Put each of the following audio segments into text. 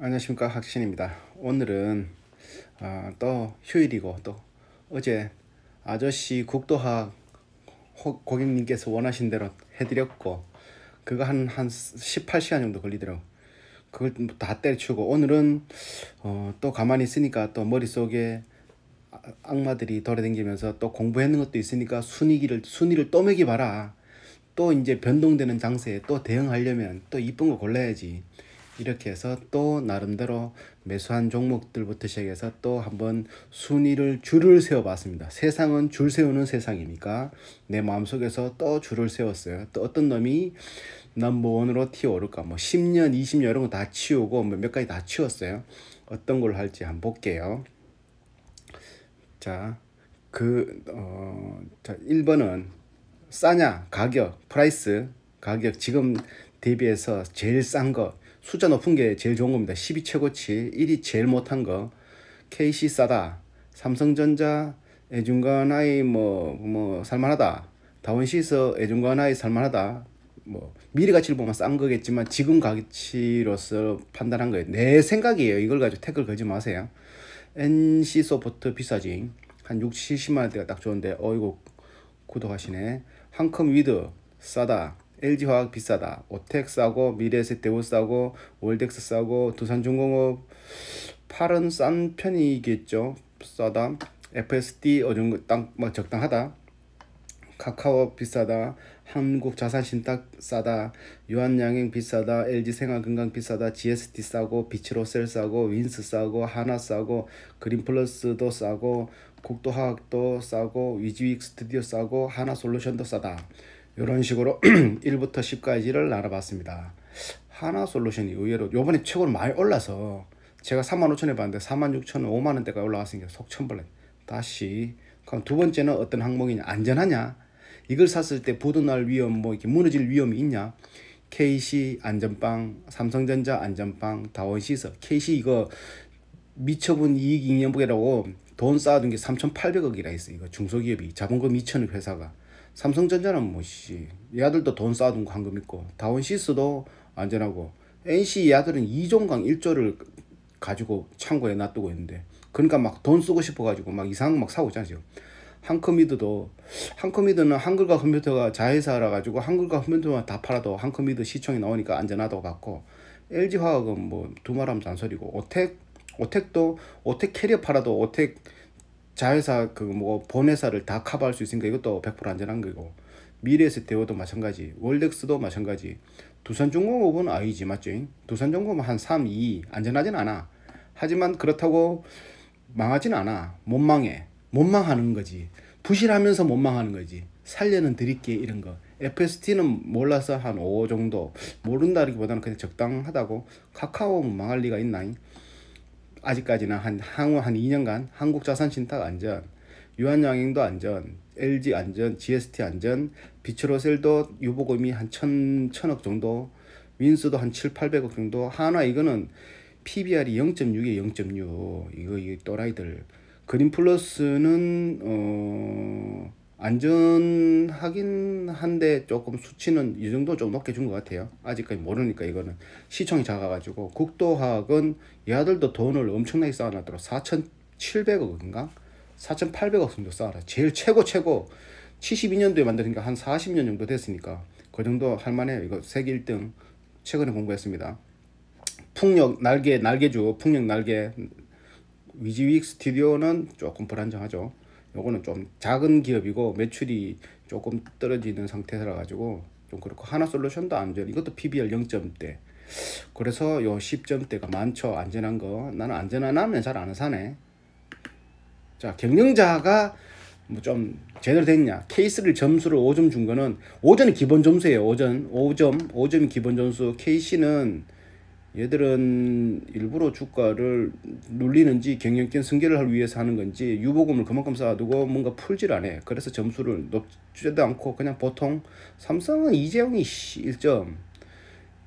안녕하십니까 학신입니다 오늘은 아, 또 휴일이고 또 어제 아저씨 국도학 호, 고객님께서 원하신 대로 해드렸고 그거 한 한 18시간 정도 걸리더라고 그걸 다 때려치우고 오늘은 어, 또 가만히 있으니까 또 머릿속에 아, 악마들이 돌아댕기면서 또 공부했는 것도 있으니까 순위기를 순위를 또 매기 봐라 또 이제 변동되는 장세에 또 대응하려면 또 이쁜 거 골라야지 이렇게 해서 또 나름대로 매수한 종목들부터 시작해서 또 한번 순위를 줄을 세워봤습니다. 세상은 줄 세우는 세상이니까 내 마음속에서 또 줄을 세웠어요. 또 어떤 놈이 넘버원으로 튀어오를까 뭐 10년, 20년 이런 거 다 치우고 뭐 몇 가지 다 치웠어요. 어떤 걸 할지 한번 볼게요. 자, 그, 어, 자, 1번은 싸냐, 가격, 프라이스, 가격, 지금 대비해서 제일 싼 거, 숫자 높은 게 제일 좋은 겁니다. 10이 최고치, 1이 제일 못한 거. KC 싸다. 삼성전자 애중간아이 뭐, 뭐, 살만하다. 다원시에서 애중간아이 살만하다. 뭐, 미래 가치를 보면 싼 거겠지만 지금 가치로서 판단한 거예요. 내 생각이에요. 이걸 가지고 태클 걸지 마세요. NC 소프트 비싸지. 한 60, 70만 원대가 딱 좋은데, 어이구, 구독하시네. 한컴 위드, 싸다. LG화학 비싸다. 오텍 싸고 미래에셋대우 싸고 월덱스 싸고 두산중공업 팔은 싼 편이겠죠. 싸다. FSD 어느 땅막 적당하다. 카카오 비싸다. 한국자산신탁 싸다. 유한양행 비싸다. LG생활건강 비싸다. GST 싸고 비치로셀 싸고 윈스 싸고 하나 싸고 그린플러스도 싸고 국도화학도 싸고 위즈윅 스튜디오 싸고 하나솔루션도 싸다. 이런 식으로 1부터 10까지를 알아봤습니다. 하나 솔루션이 의외로 요번에 최고로 많이 올라서 제가 35,000에 봤는데 46,000원, 5만원대가 올라왔으니까 속천벌레. 다시 그럼 두 번째는 어떤 항목이냐 안전하냐 이걸 샀을 때 보도날 위험 뭐 이렇게 무너질 위험이 있냐 KC 안전빵 삼성전자 안전빵 다원시설 KC 이거 미처분 이익 잉여부계라고 돈 쌓아둔 게 3,800억이라 했어 이거 중소기업이 자본금 2천억 회사가 삼성전자는 뭐시이들도돈 쌓아둔 광금 있고 다원시스도 안전하고 NC 이들은 이종강 1조를 가지고 창고에 놔두고 있는데 그러니까 막 돈 쓰고 싶어가지고 막 이상한 막 사고 있잖아 지금 한컴미드도 한컴미드는 한글과 컴퓨터가 자회사라 가지고 한글과 컴퓨터만 다 팔아도 한컴미드 시청이 나오니까 안전하다고 봤고 LG화학은 뭐 두말하면 잔소리고 오텍 오텍도 오텍 캐리어 팔아도 오텍 자회사 그뭐 본회사를 다 커버할 수 있으니까 이것도 100% 안전한 거고 미래에세대오도 마찬가지 월덱스도 마찬가지 두산중공업은 아니지 맞죠? 두산중공업은 한 3, 2 안전하진 않아 하지만 그렇다고 망하진 않아 못 망해 못 망하는 거지 부실하면서 못 망하는 거지 살려는 드릴게 이런 거 FST는 몰라서 한 5 정도 모른다기보다는 그냥 적당하다고 카카오 망할 리가 있나잉 아직까지는 한 항우 한 2년간 한국 자산 신탁 안전, 유한 양행도 안전, LG 안전, GST 안전, 비츠로셀도 유보금이 한 천, 천억 정도, 윈스도 한 7, 800억 정도, 하나 이거는 PBR이 0.6에 0.6. 이거 이 또라이들. 그린 플러스는 어 안전하긴 한데 조금 수치는 이 정도 좀 높게 준 것 같아요. 아직까지 모르니까 이거는 시청이 작아가지고 국도학은 얘들도 돈을 엄청나게 쌓아놨더라. 4,700억인가? 4,800억 정도 쌓아라. 제일 최고 최고 72년도에 만드니까 한 40년 정도 됐으니까 그 정도 할만해요. 이거 세계 1등 최근에 공부했습니다. 풍력 날개 날개주 풍력 날개 위지윅 스튜디오는 조금 불안정하죠. 요거는 좀 작은 기업이고 매출이 조금 떨어지는 상태라 가지고 좀 그렇고 하나 솔루션도 안전 이것도 PBR 0점대 그래서 요 10점대가 많죠 안전한 거 나는 안전한 하면 잘 안 사네 자 경영자가 뭐 좀 제대로 됐냐 케이스를 점수를 5점 준 거는 5점이 기본 점수예요 5점 5점 5점이 기본 점수 케이시는 KC는 얘들은 일부러 주가를 눌리는지 경영권 승계를 하기 위해서 하는 건지 유보금을 그만큼 쌓아두고 뭔가 풀질 안 해. 그래서 점수를 높지도 않고 그냥 보통 삼성은 이재용이 1점,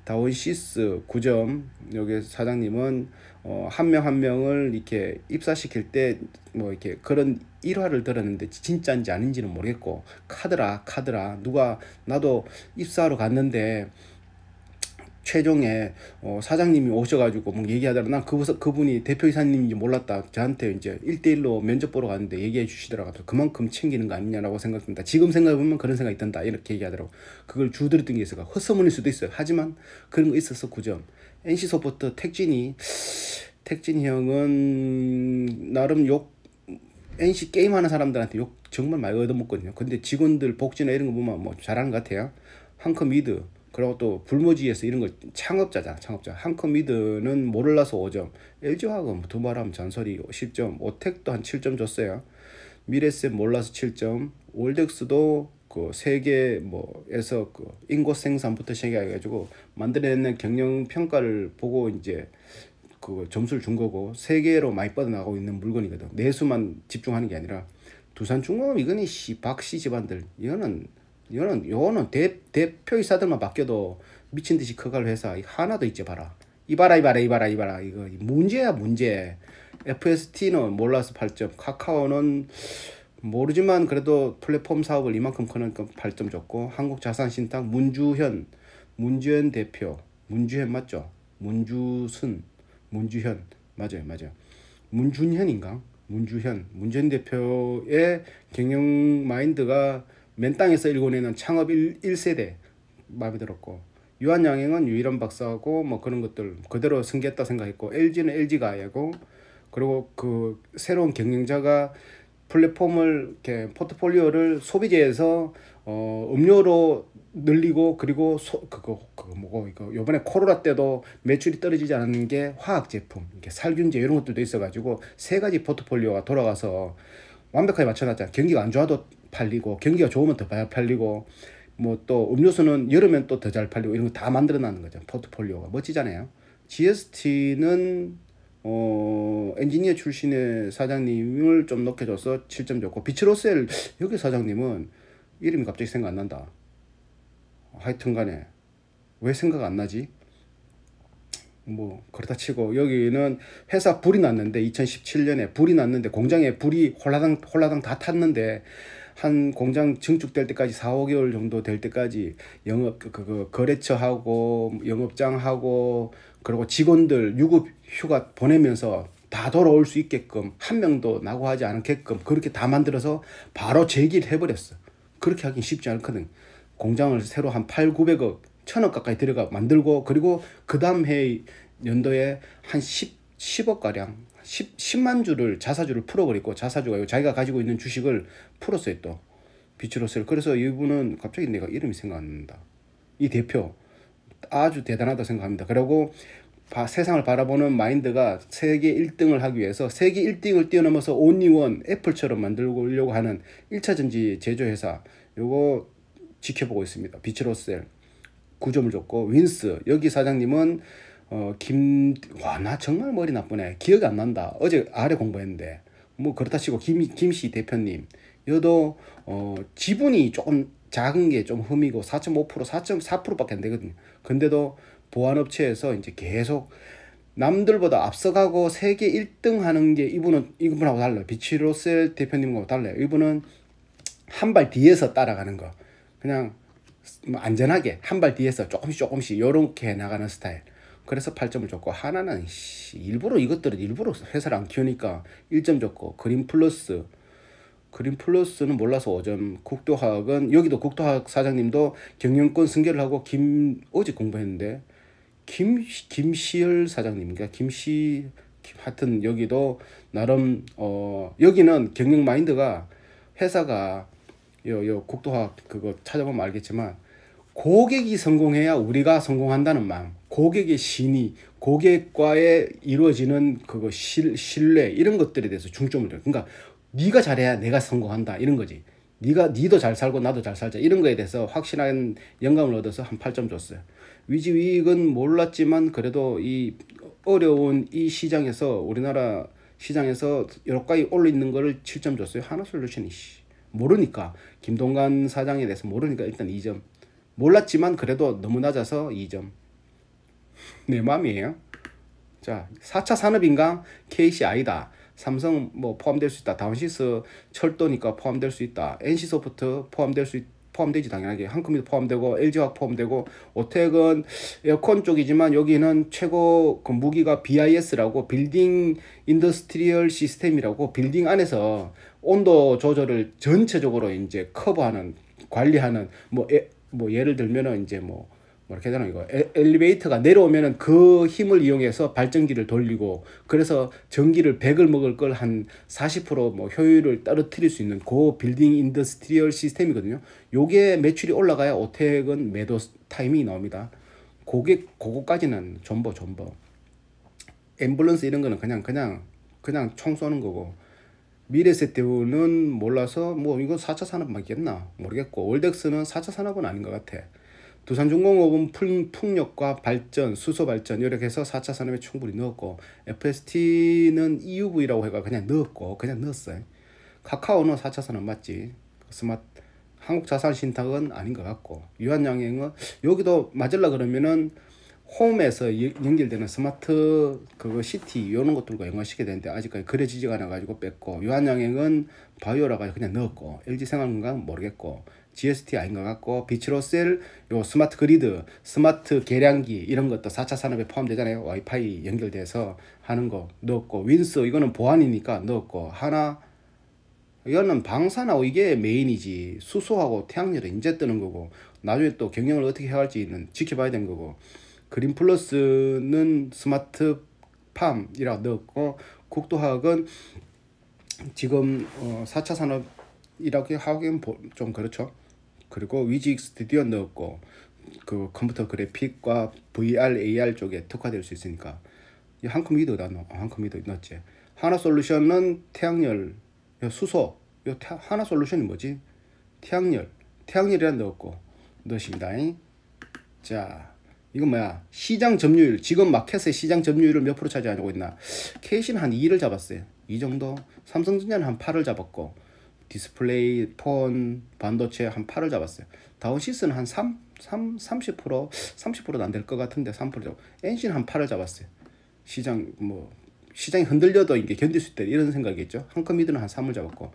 다원시스 9점, 여기 사장님은 어, 한 명 한 명을 이렇게 입사시킬 때 뭐 이렇게 그런 일화를 들었는데 진짜인지 아닌지는 모르겠고 카드라 카드라 누가 나도 입사하러 갔는데 최종에 어, 사장님이 오셔가지고 뭐얘기하더라난 그, 그분이 대표이사님인지 몰랐다 저한테 이제 일대일로 면접 보러 갔는데 얘기해 주시더라고요 그만큼 챙기는 거 아니냐라고 생각합니다 지금 생각해보면 그런 생각이 든다 이렇게 얘기하더라고 그걸 주들었던 게 있어가 헛소문일 수도 있어요 하지만 그런 거 있어서 9점 NC소프트 택진이 택진 형은 나름 욕 NC 게임하는 사람들한테 욕 정말 많이 얻어먹거든요 근데 직원들 복지나 이런 거 보면 뭐 잘하는 것 같아요 한컴 미드 그리고 또 불모지에서 이런 거 창업자잖아 창업자 한컴미드는 모를라서 5점 LG화학은 두말하면 전설이 10점 오텍도 한 7점 줬어요 미래셋 몰라서 7점 올덱스도 그 세계 뭐에서 그 인구 생산부터 시작해가지고 만들어낸 경영 평가를 보고 이제 그 점수를 준 거고 세계로 많이 뻗어나가고 있는 물건이거든 내수만 집중하는 게 아니라 두산중공업 이거는 씨 박씨 집안들 이거는 이거는 이거는 대, 대표이사들만 맡겨도 미친 듯이 커갈 회사 하나도 있지 봐라. 이봐라 이봐라 이봐라 이봐라 이거 문제야 문제. FST는 몰라서 8점, 카카오는 모르지만 그래도 플랫폼 사업을 이만큼 커니까 8점 줬고 한국자산신탁 문주현, 문주현 대표, 문주현 맞죠? 문주순, 문주현 맞아요 맞아요. 문준현인가? 문주현, 문주현 대표의 경영 마인드가 맨 땅에서 일궈내는 창업 1, 1세대 마음에 들었고 유한양행은 유일한 박사하고 뭐 그런 것들 그대로 승계했다 생각했고 LG는 LG가 아니고 그리고 그 새로운 경영자가 플랫폼을 이렇게 포트폴리오를 소비재에서 어 음료로 늘리고 그리고 소, 그거 그거 뭐고 이거 요번에 코로나 때도 매출이 떨어지지 않는 게 화학 제품 이렇게 살균제 이런 것들도 있어 가지고 세 가지 포트폴리오가 돌아가서 완벽하게 맞춰놨잖아 경기가 안 좋아도 팔리고 경기가 좋으면 더잘 팔리고 뭐 또 음료수는 여름엔 또 더 잘 팔리고 이런 거 다 만들어 놨는 거죠. 포트폴리오가 멋지잖아요. GST는 어, 엔지니어 출신의 사장님을 좀 높게 줘서 7점 줬고 비츠로셀 여기 사장님은 이름이 갑자기 생각 안 난다. 하여튼 간에 왜 생각 안 나지? 뭐 그렇다 치고 여기는 회사 불이 났는데 2017년에 불이 났는데 공장에 불이 홀라당 홀라당 다 탔는데 한 공장 증축될 때까지 4, 오 개월 정도 될 때까지 영업 그, 그, 그 거래처하고 영업장하고 그리고 직원들 유급 휴가 보내면서 다 돌아올 수 있게끔 한 명도 나고 하지 않게끔 그렇게 다 만들어서 바로 재기를 해버렸어. 그렇게 하긴 쉽지 않거든. 공장을 새로 한 8, 900억, 1000억 가까이 들어가 만들고 그리고 그 다음 해 연도에 한 10, 10억가량 10, 만 주를 자사주를 풀어버리고 자사주가 자기가 가지고 있는 주식을 풀었어요 또 비추로스를 그래서 이분은 갑자기 내가 이름이 생각 안 난다 이 대표 아주 대단하다 생각합니다 그리고 바, 세상을 바라보는 마인드가 세계 1등을 하기 위해서 세계 1등을 뛰어넘어서 온리원 애플처럼 만들려고 하는 1차전지 제조회사 요거 지켜보고 있습니다 비추로셀 구점을 줬고 윈스 여기 사장님은 어, 김, 와, 나 정말 머리 나쁘네. 기억이 안 난다. 어제 아래 공부했는데. 뭐 그렇다 치고 김, 김씨 대표님. 여도, 어, 지분이 조금 작은 게 좀 흠이고 4.5% 4.4% 밖에 안 되거든요. 근데도 보안업체에서 이제 계속 남들보다 앞서가고 세계 1등 하는 게 이분은 이분하고 달라요. 비치로셀 대표님하고 달라요. 이분은 한 발 뒤에서 따라가는 거. 그냥 뭐 안전하게 한 발 뒤에서 조금씩 조금씩 요렇게 나가는 스타일. 그래서 8점을 줬고 하나는 씨, 일부러 이것들은 일부러 회사를 안 키우니까 1점 줬고 그린 플러스 그린 플러스는 몰라서 5점 국도학은 여기도 국도학 사장님도 경영권 승계를 하고 김 어제 공부했는데 김 김시열 사장님인가 김시 하여튼 여기도 나름 어 여기는 경영 마인드가 회사가 요, 요 국도학 그거 찾아보면 알겠지만 고객이 성공해야 우리가 성공한다는 마음, 고객의 신이, 고객과의 이루어지는 그거 실, 신뢰 이런 것들에 대해서 중점을 둬. 그러니까 네가 잘해야 내가 성공한다 이런 거지. 네가 니도 잘 살고 나도 잘 살자 이런 거에 대해서 확실한 영감을 얻어서 한 8점 줬어요. 위지위익은 몰랐지만 그래도 이 어려운 이 시장에서 우리나라 시장에서 여러 가지 올려있는 거를 7점 줬어요. 하나 솔루션이 씨. 모르니까 김동관 사장에 대해서 모르니까 일단 2점 몰랐지만 그래도 너무 낮아서 2점. 내 맘이에요. 자, 4차 산업인가 KCI다. 삼성 뭐 포함될 수 있다. 다운시스 철도니까 포함될 수 있다. NC소프트 포함될 수 있, 포함되지 당연하게 한금이터 포함되고 LG화학 포함되고 오텍은 에어컨 쪽이지만 여기는 최고 그 무기가 BIS라고 빌딩 인더스트리얼 시스템이라고 빌딩 안에서 온도 조절을 전체적으로 이제 커버하는 관리하는 뭐 에, 뭐 예를 들면은 이제 뭐 이렇게 되는 이거 엘리베이터가 내려오면은 그 힘을 이용해서 발전기를 돌리고 그래서 전기를 100을 먹을 걸 한 40%뭐 효율을 떨어뜨릴 수 있는 고 그 빌딩 인더스트리얼 시스템이거든요. 요게 매출이 올라가야 오택은 매도 타이밍이 나옵니다. 고객고거까지는 전보 전보. 앰뷸런스 이런 거는 그냥 그냥 그냥 총 쏘는 거고 미래 세대는 몰라서 뭐 이건 4차 산업막이겠나 모르겠고 올덱스는 4차 산업은 아닌 것 같아. 두산중공업은 풍, 풍력과 발전, 수소 발전 이렇게 해서 4차 산업에 충분히 넣었고 FST는 EUV라고 해가 그냥 넣었고 그냥 넣었어요. 카카오는 4차 산업 맞지. 스마트 한국자산신탁은 아닌 것 같고 유한양행은 여기도 맞을라 그러면은 홈에서 연결되는 스마트 그거 시티 이런 것들과 연관시켜야 되는데 아직까지 그려지지가 않아 가지고 뺐고 유한양행은 바이오라가 그냥 넣었고 LG 생활건강 모르겠고 GST 아닌 것 같고 비치로셀 요 스마트 그리드 스마트 계량기 이런 것도 4차 산업에 포함되잖아요 와이파이 연결돼서 하는 거 넣었고 윈스 이거는 보안이니까 넣었고 하나 이거는 방사나고 이게 메인이지 수소하고 태양열은 이제 뜨는 거고 나중에 또 경영을 어떻게 해야 할지는 지켜봐야 되는 거고 그린 플러스는 스마트 팜이라고 넣었고 국도학은 지금 어, 4차 산업이라고 하긴 좀 그렇죠. 그리고 위직 스튜디오 넣었고 그 컴퓨터 그래픽과 VR, AR 쪽에 특화될 수 있으니까 한컴퓨터다 넣, 한컴퓨도 넣었지. 하나 솔루션은 태양열, 수소. 요 태, 하나 솔루션이 뭐지? 태양열, 태양열이란 넣었고 넣으십니다. 자. 이건 뭐야? 시장 점유율, 직업 마켓의 시장 점유율을 몇 프로 차지하고 있나? KC는 한 2를 잡았어요. 이 정도? 삼성전자는 한 8을 잡았고, 디스플레이, 폰, 반도체 한 8을 잡았어요. 다운시스는 한 3? 3 30%? 30%는 안될 것 같은데 3% 잡고, 엔씨한 8을 잡았어요. 시장, 뭐, 시장이 흔들려도 이게 견딜 수 있다 이런 생각이겠죠. 한컴미드는 한 3을 잡았고,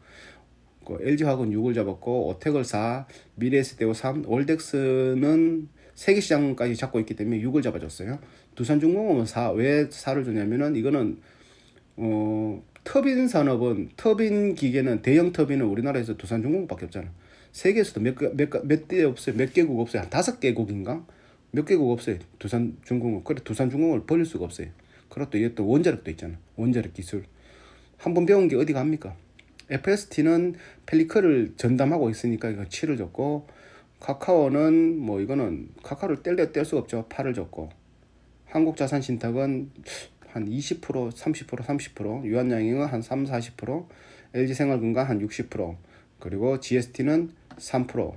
그 LG화학은 6을 잡았고, 오텍을 4, 미래에스 대우 3, 올덱스는 세계 시장까지 잡고 있기 때문에 6을 잡아줬어요. 두산중공업은 4. 왜 4를 줬냐면은 이거는 어 터빈 산업은 터빈 기계는 대형 터빈은 우리나라에서 두산중공업밖에 없잖아. 세계에서도 몇몇몇대 없어요. 몇 개국 없어요. 한 다섯 개국인가? 몇 개국 없어요. 두산중공업. 그래 두산중공업을 버릴 수가 없어요. 그렇다 이게 또 원자력도 있잖아. 원자력 기술. 한번 배운 게 어디 갑니까? FST는 펠리크를 전담하고 있으니까 이거 7을 줬고 카카오는 뭐 이거는 카카오를 뗄래 뗄 수가 없죠. 팔을 줬고 한국자산신탁은 한 20%, 30%, 30%, 유한양행은 한 3, 40%, LG생활건강 한 60%, 그리고 GST는 3%,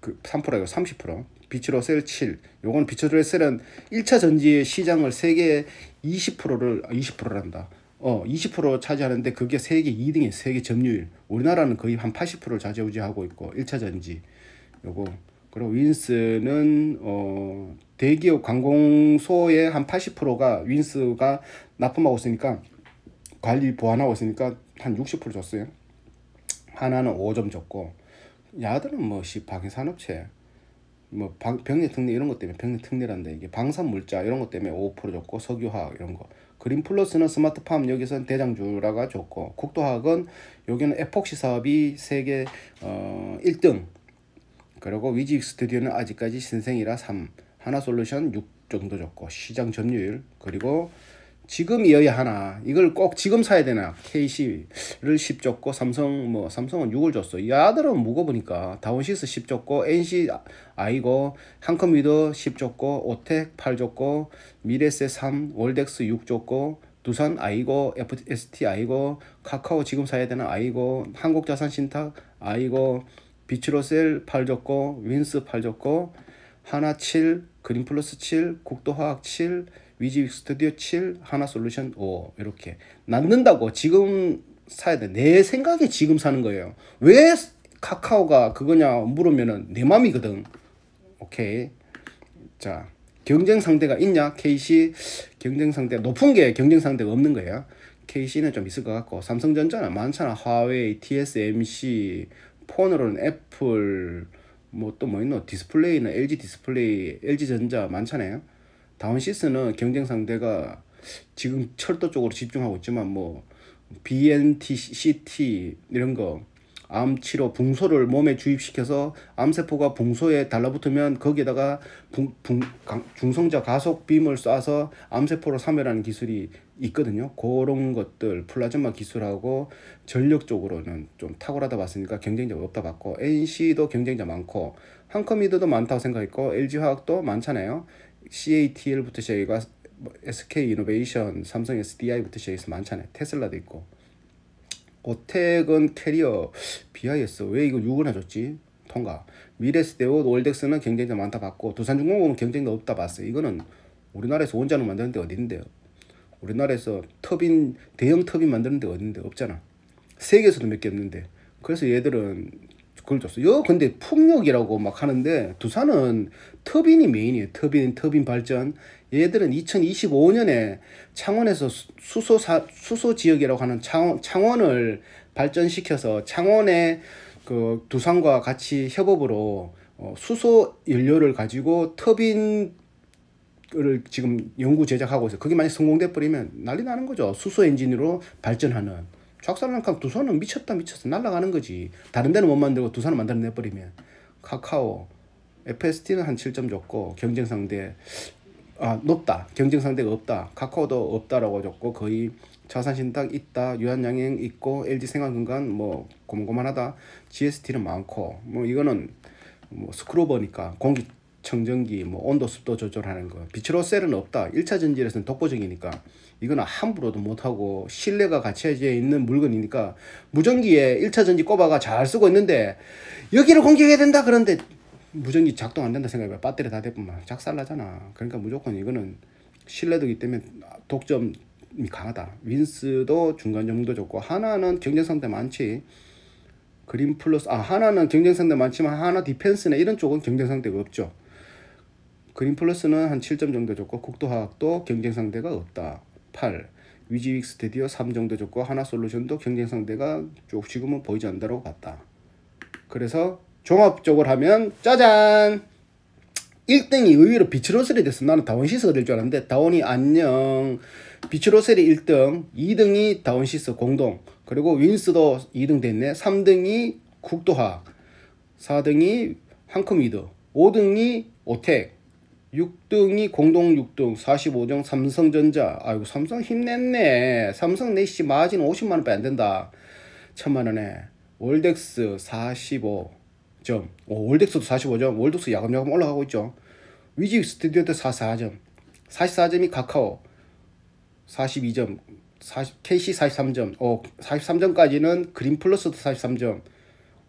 그 3%이고 30%, 빛으로 셀 7, 요건 빛으로 셀은 1차 전지의 시장을 세계 20%를 20%란다. 아, 어, 20% 차지하는데 그게 세계 2등이 세계 점유율. 우리나라는 거의 한 80%를 좌지우지하고 있고 1차 전지. 요거 그리고 윈스는 어 대기업 관공서의 한 80%가 윈스가 납품하고 있으니까 관리 보완하고 있으니까 한 60% 줬어요. 하나는 5점 줬고 야들은 뭐시 방해 산업체 뭐 방, 병리 특례 이런 것 때문에 병리 특례란다 이게 방산 물자 이런 것 때문에 5% 줬고 석유화학 이런 거 그린 플러스는 스마트팜 여기선 대장주라가 줬고 국도학은 여기는 에폭시 사업이 세계 어 1등 그리고 위직 스튜디오는 아직까지 신생이라 3, 하나솔루션 6 정도 줬고 시장 점유율 그리고 지금이어야 하나 이걸 꼭 지금 사야 되나 KC를 10 줬고 삼성 뭐 삼성은 6을 줬어 이 아들은 무거보니까 다운시스 10 줬고 NC 아이고 한컴위터10 줬고 오텍 8 줬고 미래세 3 월덱스 6 줬고 두산 아이고 FST 아이고 카카오 지금 사야 되나 아이고 한국자산신탁 아이고 비치로 셀 팔졌고 윈스 팔졌고 하나 7 그린 플러스 7 국도화학 7 위지 스튜디오 7 하나 솔루션 5 이렇게 낳는다고 지금 사야 돼. 내 생각에 지금 사는 거예요. 왜 카카오가 그거냐 물으면은 내 맘이거든. 오케이. 자, 경쟁 상대가 있냐? KC 경쟁 상대 높은 게 경쟁 상대가 없는 거예요. KC는 좀 있을 것 같고 삼성전자는 많잖아. 화웨이, TSMC, 폰으로는 애플 뭐 또뭐 뭐 있노 디스플레이는 LG 디스플레이 LG 전자 많잖아요. 다운시스는 경쟁 상대가 지금 철도 쪽으로 집중하고 있지만 뭐 BNT, CT 이런 거암 치료 붕소를 몸에 주입시켜서 암세포가 붕소에 달라붙으면 거기에다가 붕, 붕, 강, 중성자 가속 빔을 쏴서 암세포로 사멸하는 기술이 있거든요. 그런 것들 플라즈마 기술하고 전력적으로는 좀 탁월하다 봤으니까 경쟁자 없다 봤고 NC도 경쟁자 많고 한컴이드도 많다고 생각했고 LG화학도 많잖아요. CATL부터 시작해가 SK 이노베이션, 삼성 SDI부터 시작해서 많잖아요. 테슬라도 있고. 오텍은 캐리어 BIS 왜 이거 6을 해줬지? 통과 미래스테오 올덱스는 경쟁자 많다 봤고 두산중공업은 경쟁자 없다 봤어요 이거는 우리나라에서 원자로 만드는데 어디인데요 우리나라에서 터빈 대형 터빈 만드는데 어딘데 없잖아 세계에서도 몇 개 없는데 그래서 얘들은 그걸 줬어. 요 근데 풍력이라고 막 하는데 두산은 터빈이 메인이에요. 터빈, 터빈 발전. 얘들은 2025년에 창원에서 수소 사, 수소 지역이라고 하는 창원, 창원을 발전시켜서 창원의 그 두산과 같이 협업으로 어, 수소 연료를 가지고 터빈 를 지금 연구 제작하고 있어. 그게 만약 성공돼 버리면 난리 나는 거죠. 수소 엔진으로 발전하는. 좌 작살난각 두산은 미쳤다 미쳤어 날라가는 거지 다른 데는 못 만들고 두산을 만들어내버리면 카카오 FST는 한 7점 줬고 경쟁 상대 아 높다 경쟁 상대가 없다 카카오도 없다라고 줬고 거의 자산신탁 있다 유한양행 있고 LG 생활건강 뭐 고만고만하다 GST는 많고 뭐 이거는 뭐 스크로버니까 공기 청정기, 뭐 온도, 습도 조절하는 거. 빛으로 셀은 없다. 1차 전지에서는 독보적이니까 이거는 함부로도 못하고 신뢰가 갖춰져 있는 물건이니까 무전기에 1차 전지 꼽아가 잘 쓰고 있는데 여기를 공격해야 된다 그런데 무전기 작동 안 된다 생각해봐. 배터리 다 대뿐만 작살나잖아. 그러니까 무조건 이거는 신뢰도기 때문에 독점이 강하다. 윈스도 중간 정도 좋고 하나는 경쟁 상대 많지. 그린 플러스 아 하나는 경쟁 상대 많지만 하나 디펜스나 이런 쪽은 경쟁 상대가 없죠. 그린 플러스는 한 7점 정도 줬고 국토화학도 경쟁 상대가 없다. 8. 위지윅 스튜디오 3 정도 줬고 하나 솔루션도 경쟁 상대가 쭉 지금은 보이지 않다고 봤다. 그래서 종합적으로 하면 짜잔! 1등이 의외로 비츠로셀이 됐어. 나는 다원시스가 될 줄 알았는데 다원이 안녕. 비츠로셀이 1등, 2등이 다원시스 공동. 그리고 윈스도 2등 됐네. 3등이 국도학, 4등이 한컴이드, 5등이 오텍, 6등이 공동 6등 45등 삼성전자 아이고 삼성 힘냈네 삼성 내시 마진 5 0만원빼에 안된다 천만원에 월덱스 45점 오, 월덱스도 45점 월덱스 야금야금 올라가고 있죠 위직 스튜디오도 44점 44점이 카카오 42점 40, KC 43점 어, 43점까지는 그린플러스도 43점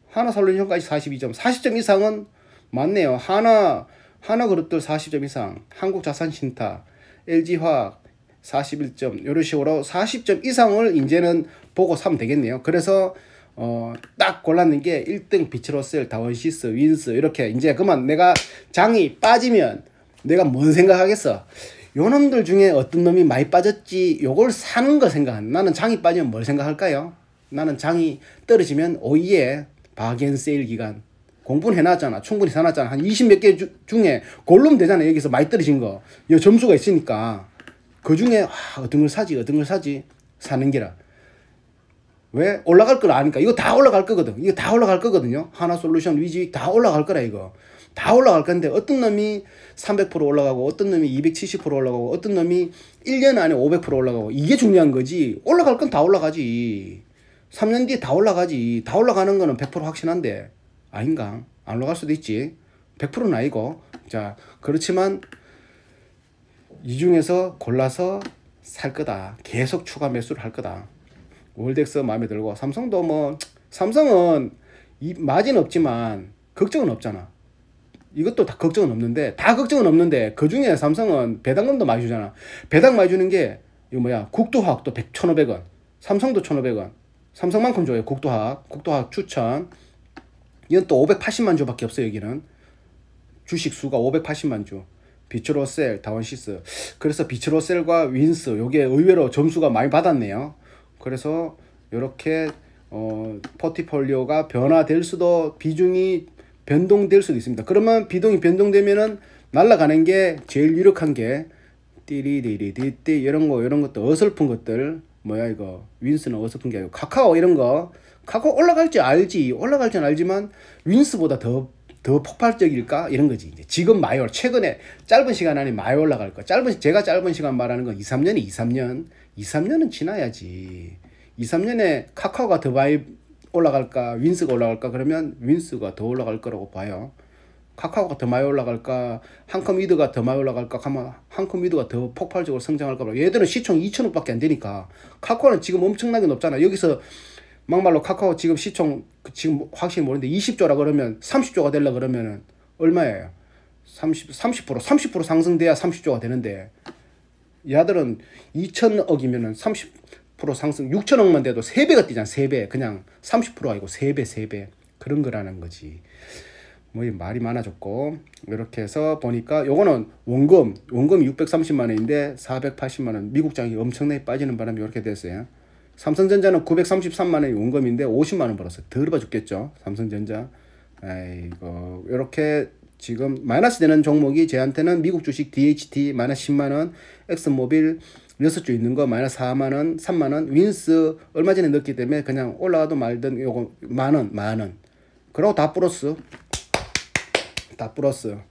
하나설루션까지 42점 40점 이상은 맞네요 하나 하나그룹들 40점 이상, 한국자산신탁, LG화학 41점 이런 식으로 40점 이상을 이제는 보고 사면 되겠네요. 그래서 어, 딱 골랐는 게 1등 비츠로셀, 다원시스, 윈스 이렇게 이제 그만 내가 장이 빠지면 내가 뭔 생각하겠어. 요 놈들 중에 어떤 놈이 많이 빠졌지 요걸 사는 거 생각한 하 나는 장이 빠지면 뭘 생각할까요? 나는 장이 떨어지면 오이에 바겐 세일 기간 공부는 해놨잖아. 충분히 사놨잖아. 한 20 몇 개 중에 골룸 되잖아. 여기서 많이 떨어진 거. 여 점수가 있으니까. 그 중에, 아, 어떤 걸 사지, 어떤 걸 사지. 사는 게라. 왜? 올라갈 걸 아니까. 이거 다 올라갈 거거든. 이거 다 올라갈 거거든요. 하나 솔루션, 위지, 다 올라갈 거라, 이거. 다 올라갈 건데, 어떤 놈이 300% 올라가고, 어떤 놈이 270% 올라가고, 어떤 놈이 1년 안에 500% 올라가고. 이게 중요한 거지. 올라갈 건 다 올라가지. 3년 뒤에 다 올라가지. 다 올라가는 거는 100% 확신한데. 아닌가? 안 올라갈 수도 있지. 100%는 아니고. 자, 그렇지만 이 중에서 골라서 살 거다. 계속 추가 매수를 할 거다. 월덱스 마음에 들고 삼성도 뭐 삼성은 이 마진 없지만 걱정은 없잖아. 이것도 다 걱정은 없는데 다 걱정은 없는데 그 중에 삼성은 배당금도 많이 주잖아. 배당 많이 주는 게 이거 뭐야? 국도화학도 1,500원. 삼성도 1,500원. 삼성만큼 줘요. 국도화학. 국도화학 추천. 이건 또 580만 조밖에 없어요, 여기는. 주식 수가 580만 조 비츠로셀, 다원시스. 그래서 비츠로셀과 윈스, 요게 의외로 점수가 많이 받았네요. 그래서 이렇게 어, 포티폴리오가 변화될 수도 비중이 변동될 수도 있습니다. 그러면 비동이 변동되면은 날아가는 게 제일 유력한 게 띠리리리띠띠 이런 거 이런 것도 어설픈 것들 뭐야 이거 윈스는 어설픈 게 아니고 카카오 이런 거 카카오 올라갈지 알지 올라갈지는 알지만 윈스보다 더 더 폭발적일까 이런 거지 이제 지금 마이올 최근에 짧은 시간 안에 마이 올라갈 거 짧은 제가 짧은 시간 말하는 건 2, 3년이 2, 3년 2, 3년은 지나야지 2, 3년에 카카오가 더 많이 올라갈까 윈스가 올라갈까 그러면 윈스가 더 올라갈 거라고 봐요 카카오가 더 많이 올라갈까 한컴 위드가더 많이 올라갈까 하면 한컴 위드가더 폭발적으로 성장할까 봐 얘들은 시총 2천억밖에 안 되니까 카카오는 지금 엄청나게 높잖아 여기서 막말로 카카오 지금 시총 그 지금 확실히 모르는데 20조라 그러면 30조가 되려 그러면은 얼마예요? 30 30% 30% 상승돼야 30조가 되는데 야들은 2천억이면은 30% 상승 6천억만 돼도 3배가 뛰잖아 3배 그냥 30% 아니고 3배 3배 그런 거라는 거지 뭐 말이 많아졌고 이렇게 해서 보니까 요거는 원금 원금 630만 원인데 480만 원 미국장이 엄청나게 빠지는 바람에 이렇게 됐어요 삼성전자는 933만 원이 원금인데 50만 원 벌었어요. 더러워 죽겠죠. 삼성전자. 아이고 이렇게 지금 마이너스 되는 종목이 제한테는 미국 주식 DHT 마이너스 10만 원, 엑스모빌 6주 있는 거 마이너스 4만 원, 3만 원, 윈스 얼마 전에 넣었기 때문에 그냥 올라와도 말든 요거 만 원, 만 원. 그러고 다 플러스. 다 플러스.